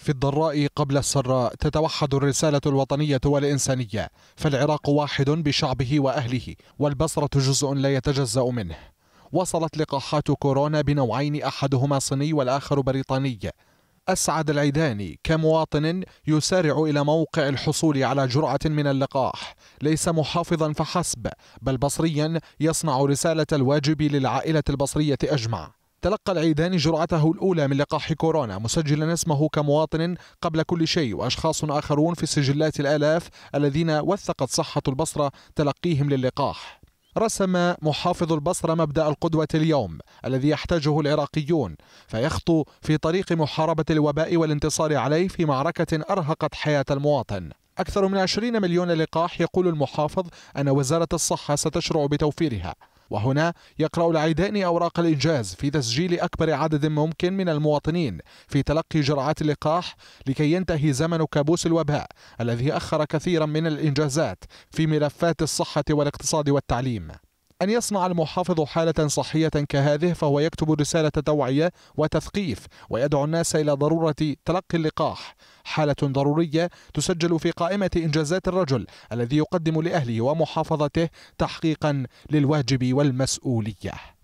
في الضراء قبل السراء تتوحد الرسالة الوطنية والإنسانية فالعراق واحد بشعبه وأهله والبصرة جزء لا يتجزأ منه وصلت لقاحات كورونا بنوعين أحدهما صيني والآخر بريطاني أسعد العيداني كمواطن يسارع إلى موقع الحصول على جرعة من اللقاح ليس محافظا فحسب بل بصريا يصنع رسالة الواجب للعائلة البصرية أجمع تلقى العيدان جرعته الأولى من لقاح كورونا مسجلا اسمه كمواطن قبل كل شيء وأشخاص آخرون في سجلات الآلاف الذين وثقت صحة البصرة تلقيهم للقاح رسم محافظ البصرة مبدأ القدوة اليوم الذي يحتاجه العراقيون فيخطو في طريق محاربة الوباء والانتصار عليه في معركة أرهقت حياة المواطن أكثر من 20 مليون لقاح يقول المحافظ أن وزارة الصحة ستشرع بتوفيرها وهنا يقرأ العيدان أوراق الإنجاز في تسجيل أكبر عدد ممكن من المواطنين في تلقي جرعات اللقاح لكي ينتهي زمن كابوس الوباء الذي أخر كثيرا من الإنجازات في ملفات الصحة والاقتصاد والتعليم أن يصنع المحافظ حالة صحية كهذه فهو يكتب رسالة توعية وتثقيف ويدعو الناس إلى ضرورة تلقي اللقاح حالة ضرورية تسجل في قائمة إنجازات الرجل الذي يقدم لأهله ومحافظته تحقيقا للواجب والمسؤولية